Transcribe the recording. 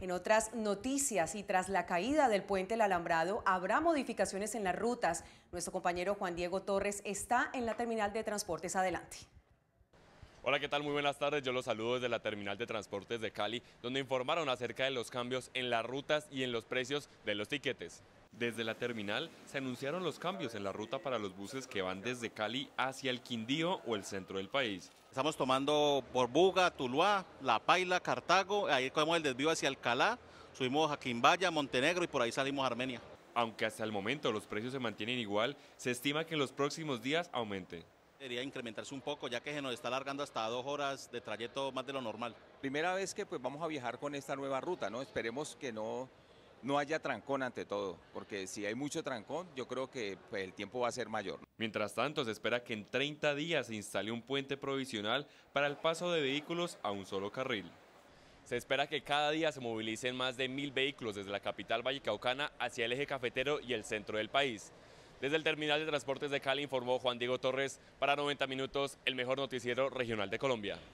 En otras noticias y tras la caída del puente El Alambrado, habrá modificaciones en las rutas. Nuestro compañero Juan Diego Torres está en la terminal de transportes. Adelante. Hola, ¿qué tal? Muy buenas tardes. Yo los saludo desde la terminal de transportes de Cali, donde informaron acerca de los cambios en las rutas y en los precios de los tiquetes. Desde la terminal se anunciaron los cambios en la ruta para los buses que van desde Cali hacia el Quindío o el centro del país. Estamos tomando por Buga, Tuluá, La Paila, Cartago, ahí cogemos el desvío hacia Alcalá, subimos a Quimbaya, Montenegro y por ahí salimos a Armenia. Aunque hasta el momento los precios se mantienen igual, se estima que en los próximos días aumente. Debería incrementarse un poco, ya que se nos está alargando hasta dos horas de trayecto más de lo normal. Primera vez que pues, vamos a viajar con esta nueva ruta, ¿no? Esperemos que no, no haya trancón ante todo, porque si hay mucho trancón, yo creo que pues, el tiempo va a ser mayor. Mientras tanto, se espera que en 30 días se instale un puente provisional para el paso de vehículos a un solo carril. Se espera que cada día se movilicen más de mil vehículos desde la capital vallecaucana hacia el eje cafetero y el centro del país. Desde el terminal de transportes de Cali informó Juan Diego Torres para 90 minutos, el mejor noticiero regional de Colombia.